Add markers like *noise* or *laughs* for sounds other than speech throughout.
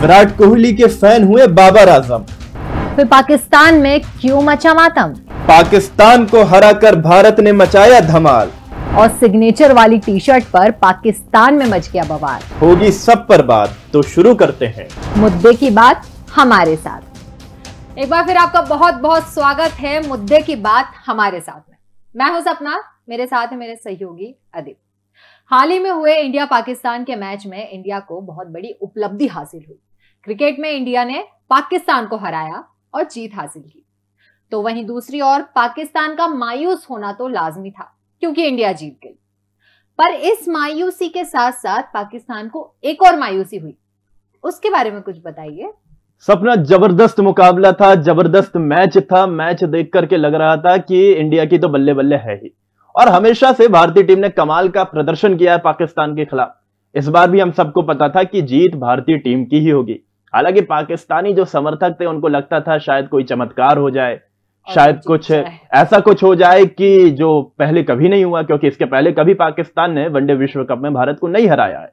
विराट कोहली के फैन हुए बाबर आजम फिर पाकिस्तान में क्यों मचा मातम पाकिस्तान को हराकर भारत ने मचाया धमाल और सिग्नेचर वाली टी शर्ट पर पाकिस्तान में मच गया बवाल होगी सब पर बात तो शुरू करते हैं मुद्दे की बात हमारे साथ एक बार फिर आपका बहुत बहुत स्वागत है मुद्दे की बात हमारे साथ में मैं हूं सपना मेरे साथ है मेरे सहयोगी अदीप हाल ही में हुए इंडिया पाकिस्तान के मैच में इंडिया को बहुत बड़ी उपलब्धि हासिल हुई क्रिकेट में इंडिया ने पाकिस्तान को हराया और जीत हासिल की तो वहीं दूसरी ओर पाकिस्तान का मायूस होना तो लाजमी था क्योंकि इंडिया जीत गई पर इस मायूसी के साथ साथ पाकिस्तान को एक और मायूसी हुई उसके बारे में कुछ बताइए सपना जबरदस्त मुकाबला था जबरदस्त मैच था मैच देख करके लग रहा था कि इंडिया की तो बल्ले बल्ले है ही और हमेशा से भारतीय टीम ने कमाल का प्रदर्शन किया है पाकिस्तान के खिलाफ इस बार भी हम सबको पता था कि जीत भारतीय टीम की ही होगी हालांकि पाकिस्तानी जो समर्थक थे उनको लगता था शायद कोई चमत्कार हो जाए शायद कुछ ऐसा कुछ हो जाए कि जो पहले कभी नहीं हुआ क्योंकि इसके पहले कभी पाकिस्तान ने वनडे विश्व कप में भारत को नहीं हराया है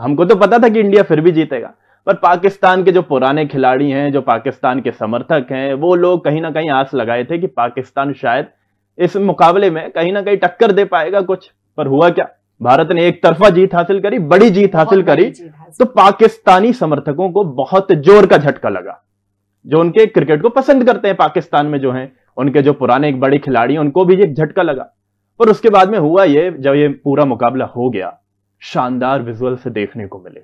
हमको तो पता था कि इंडिया फिर भी जीतेगा पर पाकिस्तान के जो पुराने खिलाड़ी हैं जो पाकिस्तान के समर्थक हैं वो लोग कहीं ना कहीं आस लगाए थे कि पाकिस्तान शायद इस मुकाबले में कहीं ना कहीं टक्कर दे पाएगा कुछ पर हुआ क्या भारत ने एक तरफा जीत हासिल करी बड़ी जीत हासिल करी जीत तो पाकिस्तानी समर्थकों को बहुत जोर का झटका लगा जो उनके क्रिकेट को पसंद करते हैं पाकिस्तान में जो हैं उनके जो पुराने एक बड़े खिलाड़ी उनको भी एक झटका लगा और उसके बाद में हुआ ये जब ये पूरा मुकाबला हो गया शानदार विजुअल से देखने को मिले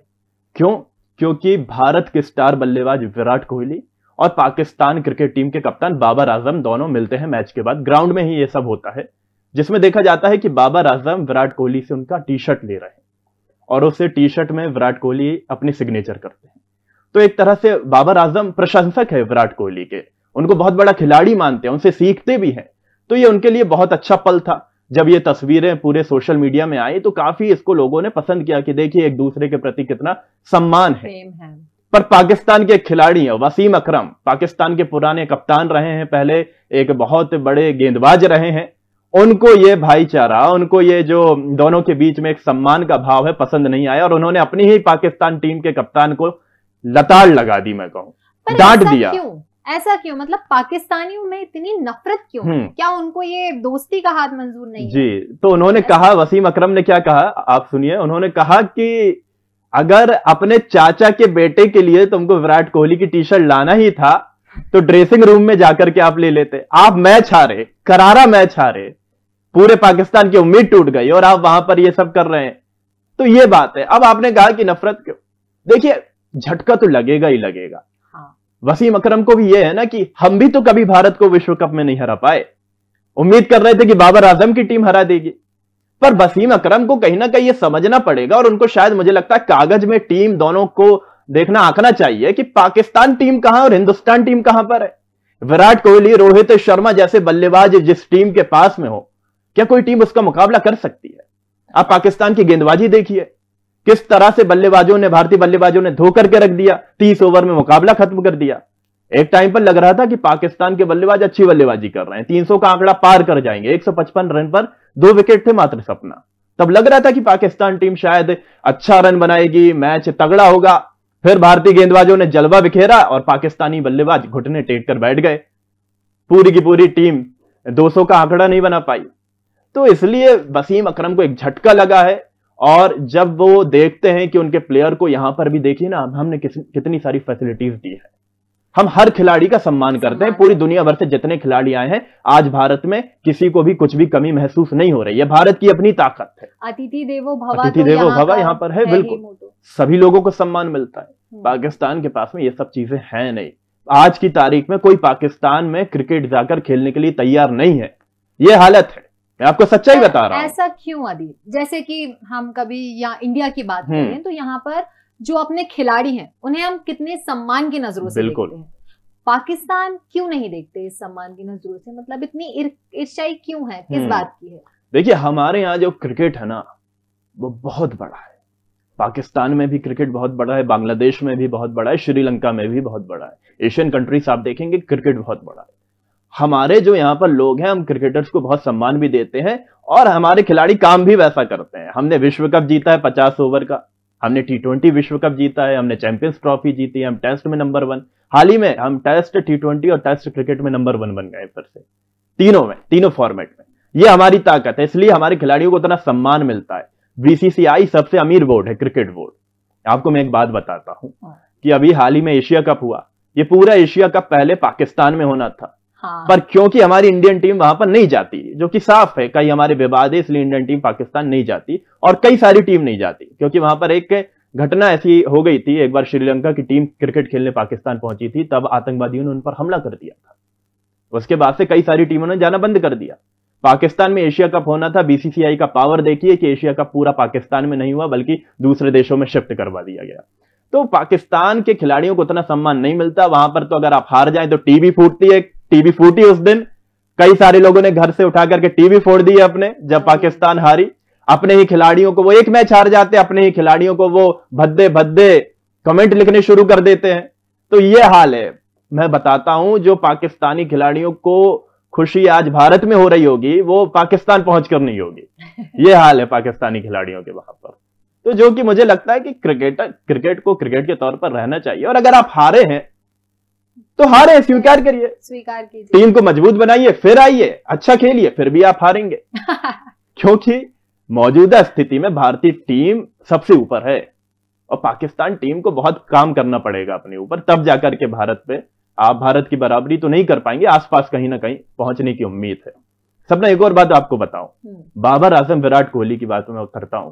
क्यों क्योंकि भारत के स्टार बल्लेबाज विराट कोहली और पाकिस्तान क्रिकेट टीम के कप्तान बाबर आजम दोनों मिलते हैं मैच के बाद ग्राउंड में ही ये सब होता है जिसमें देखा जाता है कि बाबर आजम विराट कोहली से उनका टी शर्ट ले रहे हैं और उसे टी शर्ट में विराट कोहली अपनी सिग्नेचर करते हैं तो एक तरह से बाबर आजम प्रशंसक है विराट कोहली के उनको बहुत बड़ा खिलाड़ी मानते हैं उनसे सीखते भी हैं तो ये उनके लिए बहुत अच्छा पल था जब ये तस्वीरें पूरे सोशल मीडिया में आई तो काफी इसको लोगों ने पसंद किया कि देखिए एक दूसरे के प्रति कितना सम्मान है, है। पर पाकिस्तान के खिलाड़ी हैं वसीम अकरम पाकिस्तान के पुराने कप्तान रहे हैं पहले एक बहुत बड़े गेंदबाज रहे हैं उनको ये भाईचारा उनको ये जो दोनों के बीच में एक सम्मान का भाव है पसंद नहीं आया और उन्होंने अपनी ही पाकिस्तान टीम के कप्तान को लताड़ लगा दी मैं कहूँ डांट दिया क्यों? ऐसा क्यों मतलब पाकिस्तानियों में इतनी नफरत क्यों हम्म। क्या उनको ये दोस्ती का हाथ मंजूर नहीं जी तो उन्होंने कहा वसीम अकरम ने क्या कहा आप सुनिए उन्होंने कहा कि अगर अपने चाचा के बेटे के लिए तुमको विराट कोहली की टी शर्ट लाना ही था तो ड्रेसिंग रूम में जाकर के आप ले लेते आप मैच हारे करारा मैच हारे पूरे पाकिस्तान की उम्मीद टूट गई और आप वहां पर ये सब कर रहे हैं तो ये बात है अब आपने कहा कि नफरत क्यों देखिए झटका तो लगेगा ही लगेगा हाँ। वसीम अकरम को भी ये है ना कि हम भी तो कभी भारत को विश्व कप में नहीं हरा पाए उम्मीद कर रहे थे कि बाबर आजम की टीम हरा देगी पर वसीम अकरम को कहीं ना कहीं ये समझना पड़ेगा और उनको शायद मुझे लगता है कागज में टीम दोनों को देखना आंकना चाहिए कि पाकिस्तान टीम कहां और हिंदुस्तान टीम कहां पर है विराट कोहली रोहित शर्मा जैसे बल्लेबाज जिस टीम के पास में हो क्या कोई टीम उसका मुकाबला कर सकती है आप पाकिस्तान की गेंदबाजी देखिए किस तरह से बल्लेबाजों ने भारतीय बल्लेबाजों ने धो करके रख दिया तीस ओवर में मुकाबला खत्म कर दिया एक टाइम पर लग रहा था कि पाकिस्तान के बल्लेबाज अच्छी बल्लेबाजी कर रहे हैं तीन का आंकड़ा पार कर जाएंगे एक रन पर दो विकेट थे मात्र सपना तब लग रहा था कि पाकिस्तान टीम शायद अच्छा रन बनाएगी मैच तगड़ा होगा फिर भारतीय गेंदबाजों ने जलवा बिखेरा और पाकिस्तानी बल्लेबाज घुटने टेक कर बैठ गए पूरी की पूरी टीम 200 का आंकड़ा नहीं बना पाई तो इसलिए वसीम अकरम को एक झटका लगा है और जब वो देखते हैं कि उनके प्लेयर को यहां पर भी देखिए ना हमने कितनी सारी फैसिलिटीज दी है हम हर खिलाड़ी का सम्मान करते हैं पूरी दुनिया भर से जितने खिलाड़ी आए हैं आज भारत में किसी को भी कुछ भी कमी महसूस नहीं हो रही है भारत की अपनी ताकत है अतिथि देवो भवा तो अतिथि तो देवो भवा यहाँ पर है, है बिल्कुल सभी लोगों को सम्मान मिलता है हम्म। पाकिस्तान के पास में ये सब चीजें हैं नहीं आज की तारीख में कोई पाकिस्तान में क्रिकेट जाकर खेलने के लिए तैयार नहीं है ये हालत है मैं आपको सच्चाई बता रहा हूँ ऐसा क्यों आदि जैसे कि हम कभी यहाँ इंडिया की बात हम्म। करें तो यहाँ पर जो अपने खिलाड़ी हैं उन्हें हम कितने सम्मान की नजरों से बिल्कुल देखते हैं। पाकिस्तान क्यों नहीं देखते इस सम्मान की नजरों से मतलब इतनी ईर्ष्याई क्यों है किस हम्म। बात की है देखिए हमारे यहाँ जो क्रिकेट है ना वो बहुत बड़ा है पाकिस्तान में भी क्रिकेट बहुत बड़ा है बांग्लादेश में भी बहुत बड़ा है श्रीलंका में भी बहुत बड़ा है एशियन कंट्रीज आप देखेंगे क्रिकेट बहुत बड़ा है हमारे जो यहाँ पर लोग हैं हम क्रिकेटर्स को बहुत सम्मान भी देते हैं और हमारे खिलाड़ी काम भी वैसा करते हैं हमने विश्व कप जीता है पचास ओवर का हमने टी ट्वेंटी विश्व कप जीता है हमने चैंपियंस ट्रॉफी जीती है हम टेस्ट में नंबर वन हाल ही में हम टेस्ट टी ट्वेंटी और टेस्ट क्रिकेट में नंबर वन बन गए फिर से तीनों में तीनों फॉर्मेट में ये हमारी ताकत है इसलिए हमारे खिलाड़ियों को उतना सम्मान मिलता है बीसीसीआई सबसे अमीर बोर्ड है क्रिकेट बोर्ड आपको मैं एक बात बताता हूँ कि अभी हाल ही में एशिया कप हुआ ये पूरा एशिया कप पहले पाकिस्तान में होना था हाँ। पर क्योंकि हमारी इंडियन टीम वहां पर नहीं जाती जो कि साफ है कई हमारे विवाद है इसलिए इंडियन टीम पाकिस्तान नहीं जाती और कई सारी टीम नहीं जाती क्योंकि वहां पर एक घटना ऐसी हो गई थी एक बार श्रीलंका की टीम क्रिकेट खेलने पाकिस्तान पहुंची थी तब आतंकवादियों ने उन पर हमला कर दिया था उसके बाद से कई सारी टीमों ने जाना बंद कर दिया पाकिस्तान में एशिया कप होना था बीसीसीआई का पावर देखिए कि एशिया कप पूरा पाकिस्तान में नहीं हुआ बल्कि दूसरे देशों में शिफ्ट करवा दिया गया तो पाकिस्तान के खिलाड़ियों को उतना सम्मान नहीं मिलता वहां पर तो अगर आप हार जाए तो टीवी फूटती है टीवी फूटी उस दिन कई सारे लोगों ने घर से उठा करके टीवी फोड़ दी अपने जब पाकिस्तान हारी अपने ही खिलाड़ियों को वो एक मैच हार जाते अपने ही खिलाड़ियों को वो भद्दे भद्दे कमेंट लिखने शुरू कर देते हैं तो ये हाल है मैं बताता हूं जो पाकिस्तानी खिलाड़ियों को खुशी आज भारत में हो रही होगी वो पाकिस्तान पहुंच कर नहीं होगी ये हाल है पाकिस्तानी खिलाड़ियों के वहां पर तो जो कि मुझे लगता है कि क्रिकेटर क्रिकेट को क्रिकेट के तौर पर रहना चाहिए और अगर आप हारे हैं तो हारे स्वीकार करिए स्वीकार कीजिए टीम को मजबूत बनाइए फिर आइए अच्छा खेलिए फिर भी आप हारेंगे *laughs* क्योंकि मौजूदा स्थिति में भारतीय टीम सबसे ऊपर है और पाकिस्तान टीम को बहुत काम करना पड़ेगा अपने ऊपर तब जाकर के भारत पे आप भारत की बराबरी तो नहीं कर पाएंगे आसपास कहीं ना कहीं पहुंचने की उम्मीद है सबने एक और बात आपको बताऊं हम्म। बाबर आजम विराट कोहली की बात मैं करता हूं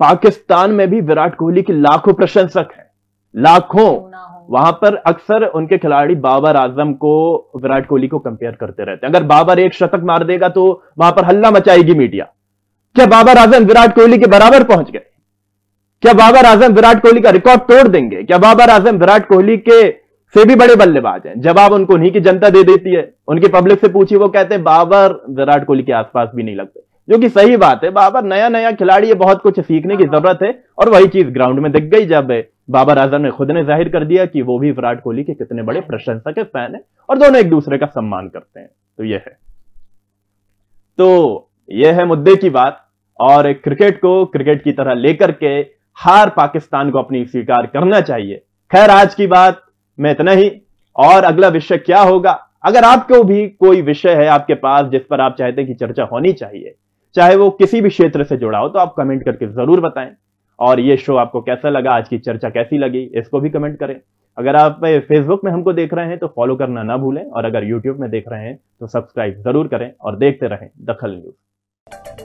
पाकिस्तान में भी विराट कोहली के लाखों प्रशंसक हैं लाखों वहां पर अक्सर उनके खिलाड़ी बाबर आजम को विराट कोहली को कंपेयर करते रहते हैं अगर बाबर एक शतक मार देगा तो वहां पर हल्ला मचाएगी मीडिया क्या बाबर आजम विराट कोहली के बराबर पहुंच गए क्या बाबर आजम विराट कोहली का रिकॉर्ड तोड़ देंगे क्या बाबर आजम विराट कोहली के से भी बड़े बल्लेबाज हैं जवाब उनको उन्हीं की जनता दे देती है उनकी पब्लिक से पूछिए वो कहते हैं बाबर विराट कोहली के आसपास भी नहीं लगते जो कि सही बात है बाबर नया नया खिलाड़ी है बहुत कुछ सीखने की जरूरत है और वही चीज ग्राउंड में दिख गई जब बाबर आजम ने खुद ने जाहिर कर दिया कि वो भी विराट कोहली के कितने बड़े प्रशंसक है फैन है और दोनों एक दूसरे का सम्मान करते हैं तो यह है तो यह है मुद्दे की बात और क्रिकेट को क्रिकेट की तरह लेकर के हार पाकिस्तान को अपनी स्वीकार करना चाहिए खैर आज की बात में इतना ही और अगला विषय क्या होगा अगर आपको भी कोई विषय है आपके पास जिस पर आप चाहते हैं कि चर्चा होनी चाहिए चाहे वो किसी भी क्षेत्र से जुड़ा हो तो आप कमेंट करके जरूर बताएं और ये शो आपको कैसा लगा आज की चर्चा कैसी लगी इसको भी कमेंट करें अगर आप फेसबुक में हमको देख रहे हैं तो फॉलो करना ना भूलें और अगर यूट्यूब में देख रहे हैं तो सब्सक्राइब जरूर करें और देखते रहें दखल न्यूज़